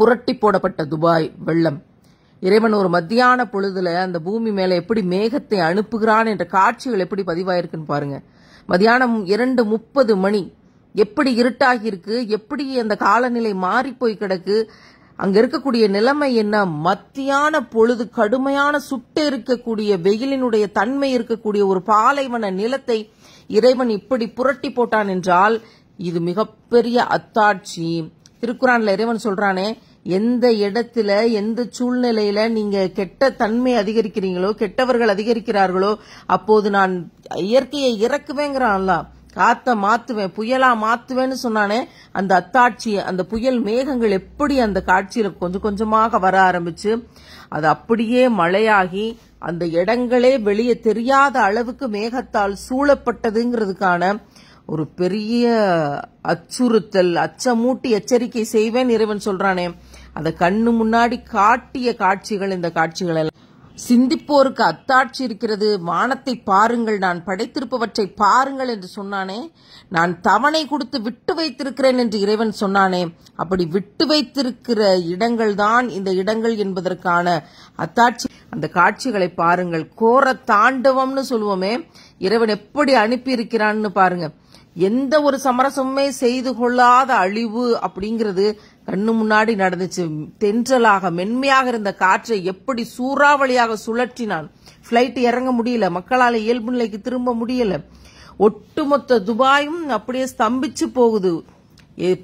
புரட்டி போடப்பட்ட துபாய் வெள்ளம் இறைவன் ஒரு மத்தியான பொழுதுல அந்த பூமி மேல எப்படி மேகத்தை அனுப்புகிறான் என்ற காட்சிகள் எப்படி பதிவாயிருக்குன்னு பாருங்க மத்தியானம் இரண்டு முப்பது மணி எப்படி இருட்டாகி இருக்கு எப்படி அந்த காலநிலை மாறி போய் கிடக்கு அங்க இருக்கக்கூடிய நிலைமை என்ன மத்தியான பொழுது கடுமையான சுட்டு இருக்கக்கூடிய வெயிலினுடைய தன்மை இருக்கக்கூடிய ஒரு பாலைவன நிலத்தை இறைவன் இப்படி புரட்டி போட்டான் என்றால் இது மிகப்பெரிய அத்தாட்சி திருக்குறான்ல இறைவன் சொல்றானே எந்த இடத்துல எந்த சூழ்நிலையில நீங்க கெட்ட தன்மை அதிகரிக்கிறீங்களோ கெட்டவர்கள் அதிகரிக்கிறார்களோ அப்போது நான் இயற்கையை இறக்குவேங்கிறான்ல காத்த மாத்துவேன் புயலா மாத்துவேன்னு சொன்னானே அந்த அத்தாட்சி அந்த புயல் மேகங்கள் எப்படி அந்த காட்சியில கொஞ்சம் கொஞ்சமாக வர ஆரம்பிச்சு அது அப்படியே மழையாகி அந்த இடங்களே வெளியே தெரியாத அளவுக்கு மேகத்தால் சூழப்பட்டதுங்கிறதுக்கான ஒரு பெரிய அச்சுறுத்தல் அச்சமூட்டி எச்சரிக்கை செய்வேன் இறைவன் சொல்றானே அதை கண்ணு முன்னாடி காட்டிய காட்சிகள் இந்த காட்சிகள் எல்லாம் சிந்திப்போருக்கு அத்தாட்சி இருக்கிறது வானத்தை பாருங்கள் நான் படைத்திருப்பவற்றை பாருங்கள் என்று சொன்னானே நான் தவணை கொடுத்து விட்டு வைத்திருக்கிறேன் என்று இறைவன் சொன்னானே அப்படி விட்டு வைத்திருக்கிற இடங்கள் தான் இந்த இடங்கள் என்பதற்கான அத்தாட்சி அந்த காட்சிகளை பாருங்கள் கோர தாண்டவம்னு சொல்லுவோமே இறைவன் எப்படி அனுப்பியிருக்கிறான்னு பாருங்க எந்த ஒரு சமரசமுமே செய்து கொள்ளாத அழிவு அப்படிங்கிறது கண்ணு முன்னாடி நடந்துச்சு தென்றலாக மென்மையாக இருந்த காற்றை எப்படி சூறாவளியாக சுழற்றினான் ஃப்ளைட் இறங்க முடியல மக்களால் இயல்பு நிலைக்கு திரும்ப முடியல ஒட்டுமொத்த துபாயும் அப்படியே ஸ்தம்பிச்சு போகுது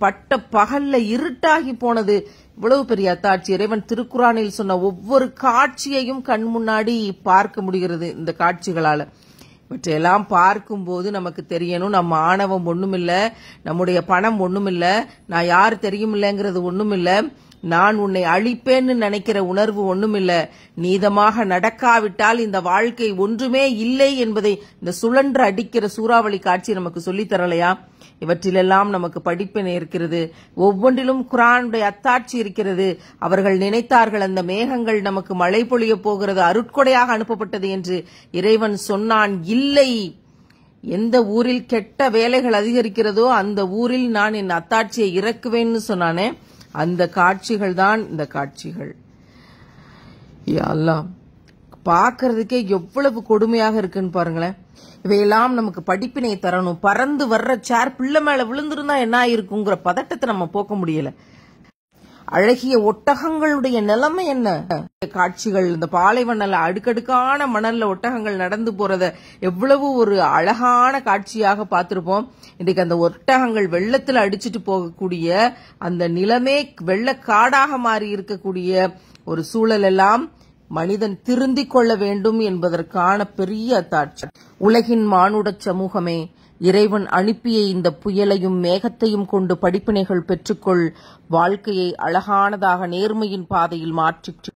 பட்ட பகல்ல இருட்டாகி போனது இவ்வளவு பெரிய அத்தாட்சி இறைவன் திருக்குறானில் சொன்ன ஒவ்வொரு காட்சியையும் கண் முன்னாடி பார்க்க முடிகிறது இந்த காட்சிகளால இவற்றையெல்லாம் பார்க்கும்போது நமக்கு தெரியணும் நம்ம ஆணவம் ஒண்ணுமில்ல நம்முடைய பணம் ஒண்ணுமில்ல நான் யார் இல்லைங்கிறது ஒண்ணுமில்லை நான் உன்னை அழிப்பேன்னு நினைக்கிற உணர்வு ஒண்ணுமில்ல நீதமாக நடக்காவிட்டால் இந்த வாழ்க்கை ஒன்றுமே இல்லை என்பதை இந்த சுழன்று அடிக்கிற சூறாவளி காட்சி நமக்கு சொல்லித்தரலையா இவற்றிலெல்லாம் நமக்கு படிப்பினை இருக்கிறது ஒவ்வொன்றிலும் குரானுடைய அத்தாட்சி இருக்கிறது அவர்கள் நினைத்தார்கள் அந்த மேகங்கள் நமக்கு மழை பொழிய போகிறது அருட்கொடையாக அனுப்பப்பட்டது என்று இறைவன் சொன்னான் இல்லை எந்த ஊரில் கெட்ட வேலைகள் அதிகரிக்கிறதோ அந்த ஊரில் நான் என் அத்தாட்சியை இறக்குவேன்னு சொன்னானே அந்த காட்சிகள் தான் இந்த காட்சிகள் எல்லாம் பார்க்கறதுக்கே எவ்வளவு கொடுமையாக இருக்குன்னு பாருங்களேன் இவையெல்லாம் நமக்கு படிப்பினை தரணும் பறந்து வர்ற சேர் பிள்ளை மேல விழுந்திருந்தா என்ன ஆயிருக்குங்கிற பதட்டத்தை நம்ம போக்க முடியல அழகிய ஒட்டகங்களுடைய நிலைமை என்ன காட்சிகள் இந்த பாலைவனல அடுக்கடுக்கான மணல்ல ஒட்டகங்கள் நடந்து போறத எவ்வளவு ஒரு அழகான காட்சியாக பார்த்திருப்போம் இன்றைக்கு அந்த ஒட்டகங்கள் வெள்ளத்துல அடிச்சிட்டு போகக்கூடிய அந்த நிலமே வெள்ளக்காடாக மாறி இருக்கக்கூடிய ஒரு சூழல் எல்லாம் மனிதன் திருந்திக் கொள்ள வேண்டும் என்பதற்கான பெரிய தாட்சி உலகின் மானுட சமூகமே இறைவன் அனுப்பிய இந்த புயலையும் மேகத்தையும் கொண்டு படிப்பினைகள் பெற்றுக்கொள் வாழ்க்கையை அழகானதாக நேர்மையின் பாதையில் மாற்றிற்று